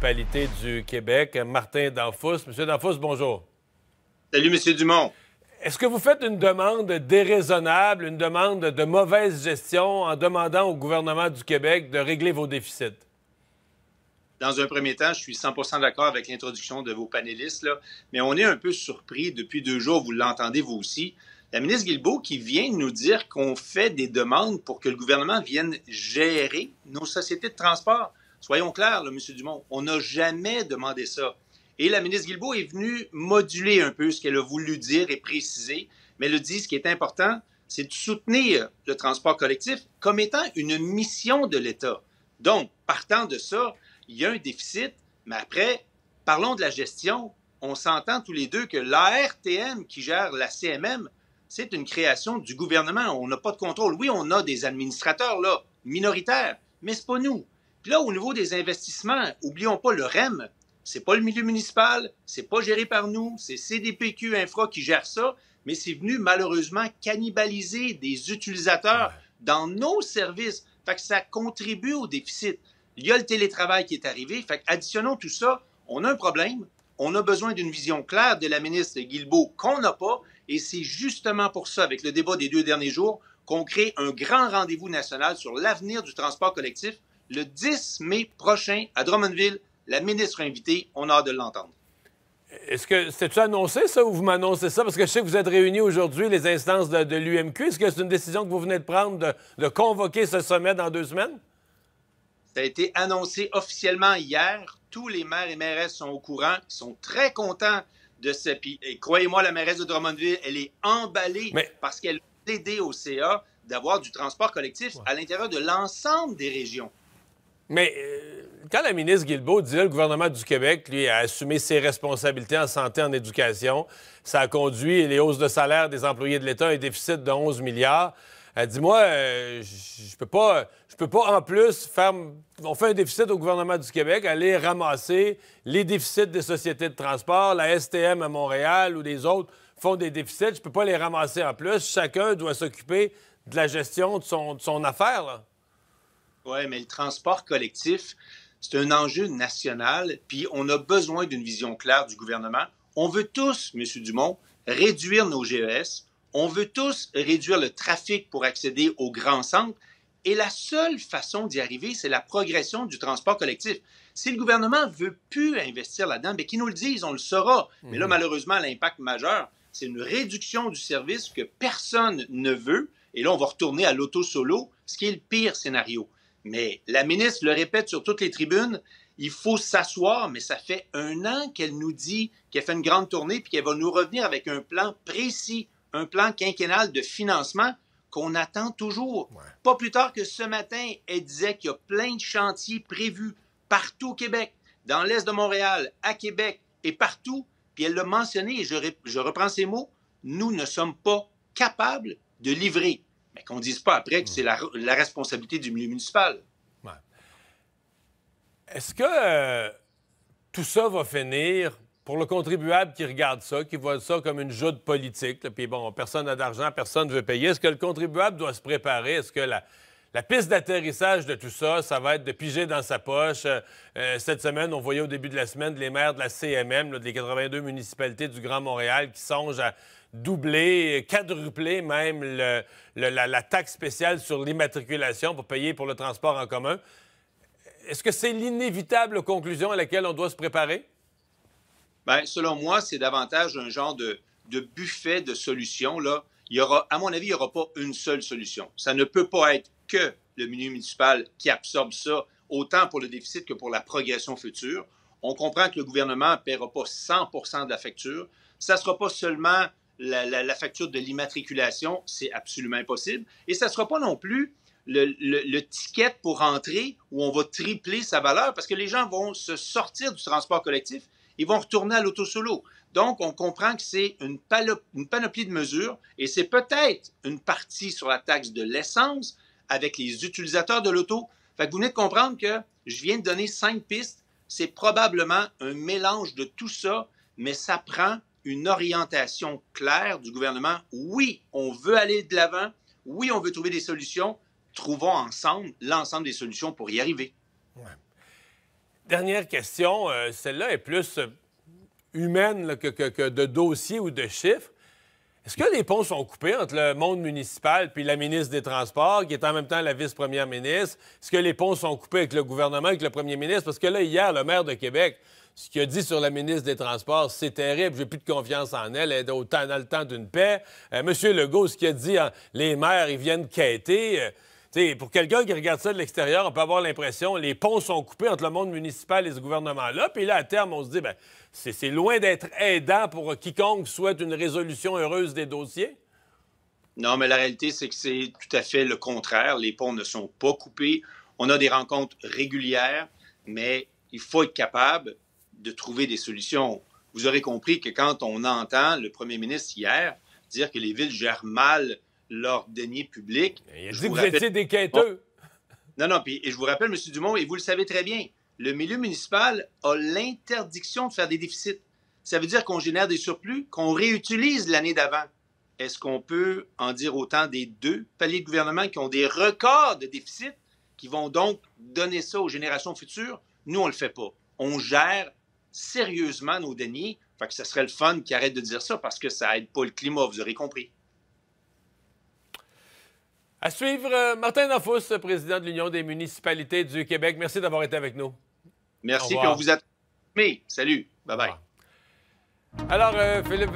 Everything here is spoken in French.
municipalité du Québec, Martin Danfous. Monsieur Danfous, bonjour. Salut, Monsieur Dumont. Est-ce que vous faites une demande déraisonnable, une demande de mauvaise gestion en demandant au gouvernement du Québec de régler vos déficits? dans un premier temps, je suis 100% d'accord avec l'introduction de vos panélistes, là, mais on est un peu surpris depuis deux jours, vous l'entendez vous aussi. La ministre Guilbeault qui vient nous dire qu'on fait des demandes pour que le gouvernement vienne gérer nos sociétés de transport. Soyons clairs, M. Dumont, on n'a jamais demandé ça. Et la ministre Guilbeault est venue moduler un peu ce qu'elle a voulu dire et préciser, mais elle a dit ce qui est important, c'est de soutenir le transport collectif comme étant une mission de l'État. Donc, partant de ça, il y a un déficit, mais après, parlons de la gestion. On s'entend tous les deux que l'ARTM qui gère la CMM, c'est une création du gouvernement. On n'a pas de contrôle. Oui, on a des administrateurs, là, minoritaires, mais ce n'est pas nous. Puis là, au niveau des investissements, oublions pas le REM. C'est pas le milieu municipal, c'est pas géré par nous, c'est CDPQ Infra qui gère ça, mais c'est venu malheureusement cannibaliser des utilisateurs dans nos services. Fait que ça contribue au déficit. Il y a le télétravail qui est arrivé. additionnons tout ça, on a un problème. On a besoin d'une vision claire de la ministre Guilbeault qu'on n'a pas. Et c'est justement pour ça, avec le débat des deux derniers jours, qu'on crée un grand rendez-vous national sur l'avenir du transport collectif le 10 mai prochain à Drummondville. La ministre invitée, on a hâte de l'entendre. Est-ce que cest tu annoncé, ça, ou vous m'annoncez ça? Parce que je sais que vous êtes réunis aujourd'hui, les instances de, l'UMQ. Est-ce que c'est une décision que vous venez de prendre de, convoquer ce sommet dans deux semaines? Ça a été annoncé officiellement hier. Tous les maires et mairesses sont au courant. Ils sont très contents de ce. Et croyez-moi, la mairesse de Drummondville, elle est emballée parce qu'elle a aidé au CA d'avoir du transport collectif à l'intérieur de l'ensemble des régions. Mais euh, quand la ministre Guilbeault que le gouvernement du Québec, lui, a assumé ses responsabilités en santé, en éducation, ça a conduit les hausses de salaire des employés de l'État à un déficit de 11 milliards. Elle dit Moi, euh, je peux pas, je peux pas en plus faire. On fait un déficit au gouvernement du Québec, aller ramasser les déficits des sociétés de transport, la STM à Montréal ou des autres font des déficits. Je ne peux pas les ramasser en plus. Chacun doit s'occuper de la gestion de son, affaire. Oui, mais le transport collectif, c'est un enjeu national, puis on a besoin d'une vision claire du gouvernement. On veut tous, M. Dumont, réduire nos GES, on veut tous réduire le trafic pour accéder aux grands centres, et la seule façon d'y arriver, c'est la progression du transport collectif. Si le gouvernement veut plus investir là-dedans, mais ben, qu'ils nous le disent, on le saura. Mais là, mhm. malheureusement, l'impact majeur, c'est une réduction du service que personne ne veut. Et là, on va retourner à l'auto-solo, ce qui est le pire scénario. Mais la ministre le répète sur toutes les tribunes, il faut s'asseoir, mais ça fait un an qu'elle nous dit qu'elle fait une grande tournée puis qu'elle va nous revenir avec un plan précis, un plan quinquennal de financement qu'on attend toujours. Pas plus tard que ce matin, elle disait qu'il y a plein de chantiers prévus partout au Québec, dans l'est de Montréal, à Québec et partout. Puis elle l'a mentionné, et je, je reprends ces mots, nous ne sommes pas capables de livrer qu'on ne dise pas après que hmm. c'est la, responsabilité du milieu municipal. Est-ce que euh, tout ça va finir pour le contribuable qui regarde ça, qui voit ça comme une joute politique, puis bon, personne n'a d'argent, personne ne veut payer, est-ce que le contribuable doit se préparer? Est-ce que la, piste d'atterrissage de tout ça, ça va être de piger dans sa poche. Euh, euh, cette semaine, on voyait au début de la semaine les maires de la CMM, des 82 municipalités du Grand Montréal, qui songent à, doubler, quadrupler même la, taxe spéciale sur l'immatriculation pour payer pour le transport en commun. Est-ce que c'est l'inévitable conclusion à laquelle on doit se préparer? Bien, selon moi, c'est davantage un genre de, buffet de solutions. Là. Il y aura, à mon avis, il n'y aura pas une seule solution. Ça ne peut pas être que le milieu municipal qui absorbe ça, autant pour le déficit que pour la progression future. On comprend que le gouvernement ne paiera pas 100 de la facture. Ça ne sera pas seulement la, facture de l'immatriculation, c'est absolument impossible. Et ça ne sera pas non plus le, ticket pour rentrer où on va tripler sa valeur parce que les gens vont se sortir du transport collectif, ils vont retourner à l'auto-solo. Donc, on comprend que c'est une, panoplie de mesures et c'est peut-être une partie sur la taxe de l'essence avec les utilisateurs de l'auto. Fait que vous venez de comprendre que je viens de donner cinq pistes. C'est probablement un mélange de tout ça, mais ça prend une orientation claire du gouvernement. Oui, on veut aller de l'avant. Oui, on veut trouver des solutions. Trouvons ensemble l'ensemble des solutions pour y arriver. Dernière question. Euh, celle-là est plus euh, humaine que, de dossier ou de chiffres. Est-ce que les ponts sont coupés entre le monde municipal puis la ministre des Transports, qui est en même temps la vice-première ministre? Est-ce que les ponts sont coupés avec le gouvernement, avec le premier ministre? Parce que là, hier, le maire de Québec ce qu'il a dit sur la ministre des Transports, c'est terrible, j'ai plus de confiance en elle, elle est au temps, dans le temps d'une paix. Euh, Monsieur Legault, ce qu'il a dit, hein, les maires, ils viennent quêter. Euh, pour quelqu'un qui regarde ça de l'extérieur, on peut avoir l'impression que les ponts sont coupés entre le monde municipal et ce gouvernement-là. Puis là, à terme, on se dit, ben, c'est loin d'être aidant pour quiconque souhaite une résolution heureuse des dossiers. Non, mais la réalité, c'est que c'est tout à fait le contraire. Les ponts ne sont pas coupés. On a des rencontres régulières, mais il faut être capable de trouver des solutions. Vous aurez compris que quand on entend le premier ministre hier dire que les villes gèrent mal leurs deniers publics. je que vous étiez des quêteux. Oh. Non, non, puis et je vous rappelle, M. Dumont, et vous le savez très bien, le milieu municipal a l'interdiction de faire des déficits. Ça veut dire qu'on génère des surplus qu'on réutilise l'année d'avant. Est-ce qu'on peut en dire autant des deux paliers de gouvernement qui ont des records de déficits, qui vont donc donner ça aux générations futures? Nous, on ne le fait pas. On gère sérieusement nos deniers. Fait que ce serait le fun qui arrête de dire ça parce que ça aide pas le climat, vous aurez compris. À suivre, euh, Martin Nafous, président de l'Union des municipalités du Québec. Merci d'avoir été avec nous. Merci, puis on vous attend. Salut, bye bye. Alors, euh, Philippe.